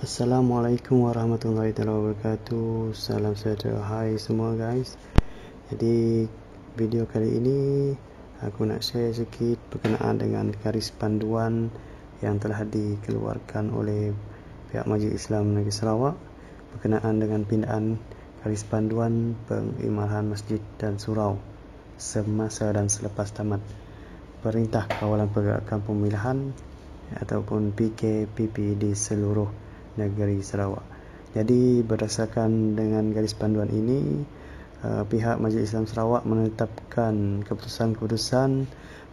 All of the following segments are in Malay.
Assalamualaikum warahmatullahi wabarakatuh Salam sejahtera Hai semua guys Jadi video kali ini Aku nak share sikit Perkenaan dengan garis panduan Yang telah dikeluarkan oleh Pihak Majlis Islam Negeri Sarawak Perkenaan dengan pindaan Garis panduan pengimarahan masjid dan surau Semasa dan selepas tamat Perintah Kawalan Pergerakan Pemilihan Ataupun PKPP di seluruh negeri Sarawak. Jadi berdasarkan dengan garis panduan ini, uh, pihak Majlis Islam Sarawak menetapkan keputusan-keputusan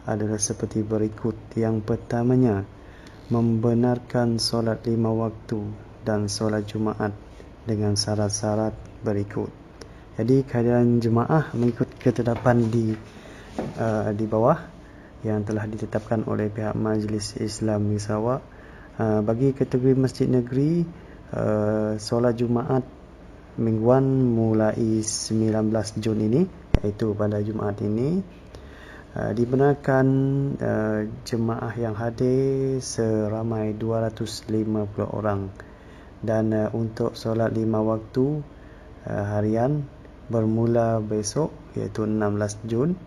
adalah seperti berikut. Yang pertamanya, membenarkan solat lima waktu dan solat Jumaat dengan syarat-syarat berikut. Jadi kehadiran jemaah mengikut ketetapan di uh, di bawah yang telah ditetapkan oleh pihak Majlis Islam Sarawak. Uh, bagi kategori masjid negeri, uh, solat Jumaat mingguan mulai 19 Jun ini, iaitu pada Jumaat ini, uh, dibenarkan uh, jemaah yang hadir seramai 250 orang dan uh, untuk solat lima waktu uh, harian bermula besok iaitu 16 Jun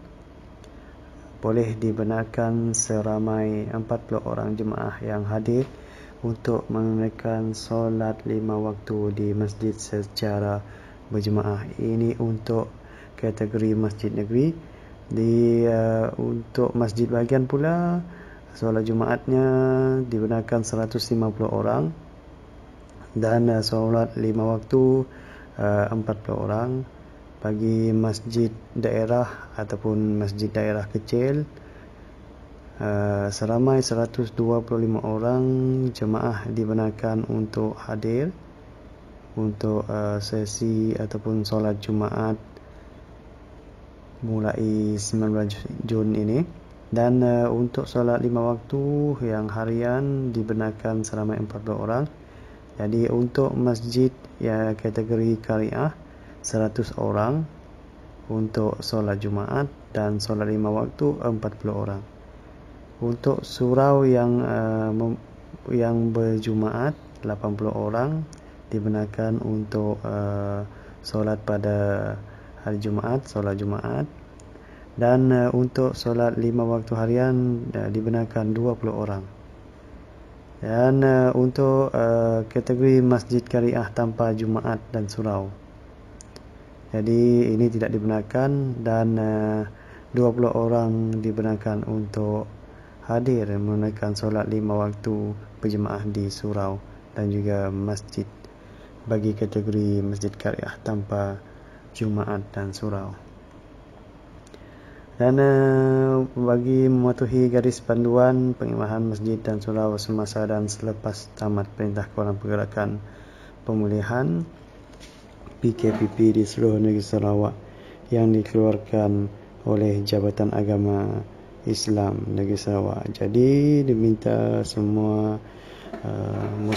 boleh dibenarkan seramai 40 orang jemaah yang hadir uh, untuk menunaikan solat lima waktu di masjid secara berjemaah. Ini untuk kategori masjid negeri. Di uh, untuk masjid bagian pula solat Jumaatnya digunakan 150 orang dan uh, solat lima waktu uh, 40 orang bagi masjid daerah ataupun masjid daerah kecil uh, Uh, seramai 125 orang jemaah dibenarkan untuk hadir untuk uh, sesi ataupun solat Jumaat mulai 19 Jun ini dan uh, untuk solat lima waktu yang harian dibenarkan seramai 40 orang jadi untuk masjid ya kategori kariah 100 orang untuk solat Jumaat dan solat lima waktu 40 orang untuk surau yang uh, yang berjumaat 80 orang dibenarkan untuk uh, solat pada hari Jumaat, solat Jumaat dan uh, untuk solat lima waktu harian uh, dibenarkan 20 orang dan uh, untuk uh, kategori masjid kariah tanpa Jumaat dan surau jadi ini tidak dibenarkan dan uh, 20 orang dibenarkan untuk hadir menunaikan solat lima waktu berjemaah di surau dan juga masjid bagi kategori masjid kariah tanpa jumaat dan surau. Dan eh, bagi mematuhi garis panduan pengimahan masjid dan surau semasa dan selepas tamat perintah kawalan pergerakan pemulihan PKPP di seluruh negeri Sarawak yang dikeluarkan oleh Jabatan Agama Islam negeri Sarawak. Jadi diminta semua uh,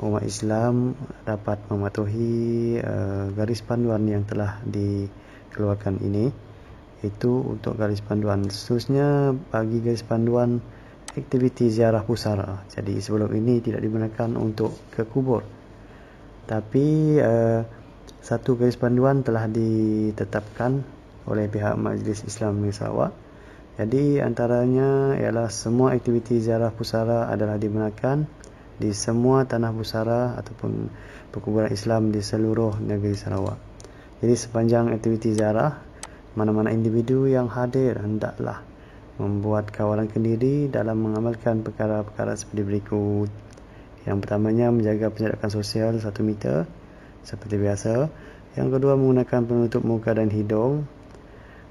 umat Islam dapat mematuhi uh, garis panduan yang telah dikeluarkan ini. Itu untuk garis panduan. Seterusnya bagi garis panduan aktiviti ziarah pusara. Jadi sebelum ini tidak digunakan untuk ke kubur. Tapi uh, satu garis panduan telah ditetapkan oleh pihak Majlis Islam Negeri Sarawak jadi antaranya ialah semua aktiviti ziarah pusara adalah dibenarkan di semua tanah pusara ataupun perkuburan Islam di seluruh negeri Sarawak. Jadi sepanjang aktiviti ziarah, mana-mana individu yang hadir hendaklah membuat kawalan kendiri dalam mengamalkan perkara-perkara seperti berikut. Yang pertamanya menjaga penjarakan sosial 1 meter seperti biasa. Yang kedua menggunakan penutup muka dan hidung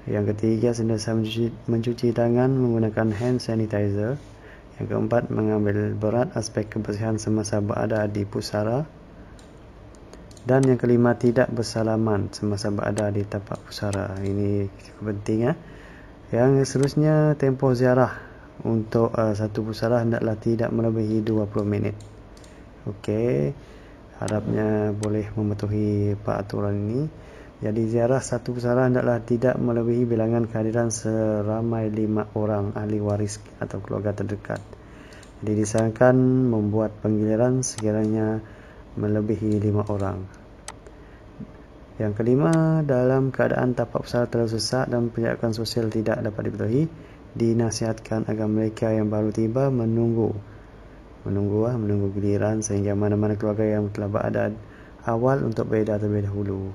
yang ketiga sentiasa mencuci, mencuci tangan menggunakan hand sanitizer. Yang keempat mengambil berat aspek kebersihan semasa berada di pusara. Dan yang kelima tidak bersalaman semasa berada di tapak pusara. Ini penting ya. Yang seterusnya tempoh ziarah untuk uh, satu pusara hendaklah tidak melebihi 20 minit. Okey. Harapnya boleh mematuhi peraturan ini. Jadi ziarah satu pusara hendaklah tidak melebihi bilangan kehadiran seramai lima orang ahli waris atau keluarga terdekat. Jadi disarankan membuat penggiliran sekiranya melebihi lima orang. Yang kelima, dalam keadaan tapak pusara terlalu sesak dan penjagaan sosial tidak dapat dipenuhi, dinasihatkan agar mereka yang baru tiba menunggu. Menunggu lah, menunggu giliran sehingga mana-mana keluarga yang telah berada awal untuk berada terlebih dahulu.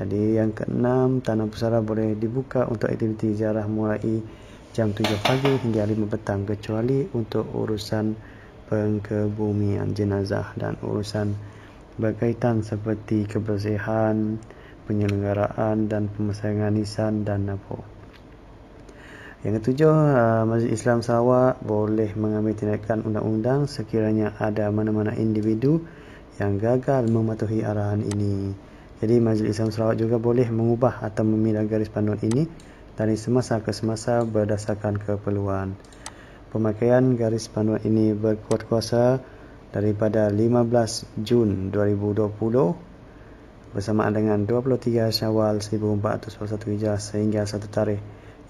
Jadi yang keenam, Tanah Pusara boleh dibuka untuk aktiviti ziarah mulai jam 7 pagi hingga 5 petang kecuali untuk urusan pengkebumian jenazah dan urusan berkaitan seperti kebersihan, penyelenggaraan dan pemasangan nisan dan napo. Yang ketujuh, eh, Masjid Islam Sarawak boleh mengambil tindakan undang-undang sekiranya ada mana-mana individu yang gagal mematuhi arahan ini. Jadi Majlis Islam Sarawak juga boleh mengubah atau memindah garis panduan ini dari semasa ke semasa berdasarkan keperluan. Pemakaian garis panduan ini berkuat kuasa daripada 15 Jun 2020 bersamaan dengan 23 Syawal 1441 Hijrah sehingga satu tarikh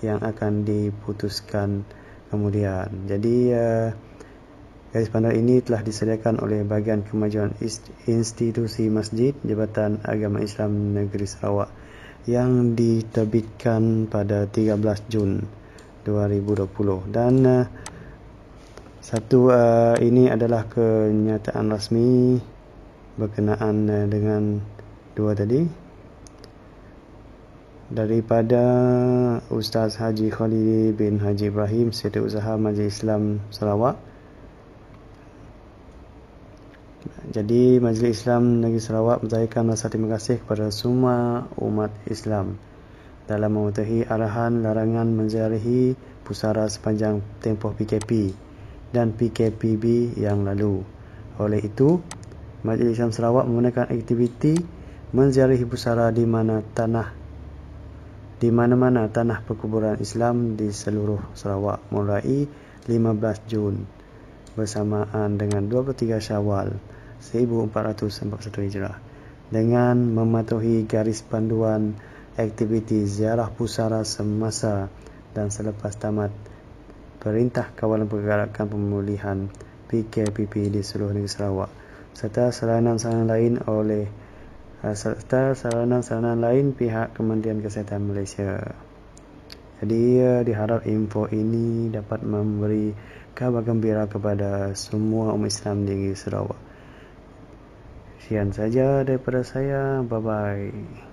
yang akan diputuskan kemudian. Jadi uh, Garis pandang ini telah disediakan oleh bahagian kemajuan institusi masjid Jabatan Agama Islam Negeri Sarawak yang diterbitkan pada 13 Jun 2020 dan uh, satu uh, ini adalah kenyataan rasmi berkenaan uh, dengan dua tadi daripada Ustaz Haji Khalid bin Haji Ibrahim Setiausaha Majlis Islam Sarawak Jadi Majlis Islam Negeri Sarawak menjayakan rasa terima kasih kepada semua umat Islam dalam mematuhi arahan larangan menziarahi pusara sepanjang tempoh PKP dan PKPB yang lalu. Oleh itu, Majlis Islam Sarawak menggunakan aktiviti menziarahi pusara di mana tanah di mana-mana tanah perkuburan Islam di seluruh Sarawak mulai 15 Jun bersamaan dengan 23 Syawal 1441 Hijrah dengan mematuhi garis panduan aktiviti ziarah pusara semasa dan selepas tamat Perintah Kawalan Pergerakan Pemulihan PKPP di seluruh negeri Sarawak serta saranan-saranan lain oleh eh, serta saranan-saranan lain pihak Kementerian Kesihatan Malaysia. Jadi diharap info ini dapat memberi kabar gembira kepada semua umat Islam di negeri Sarawak. Sian saja daripada saya. Bye-bye.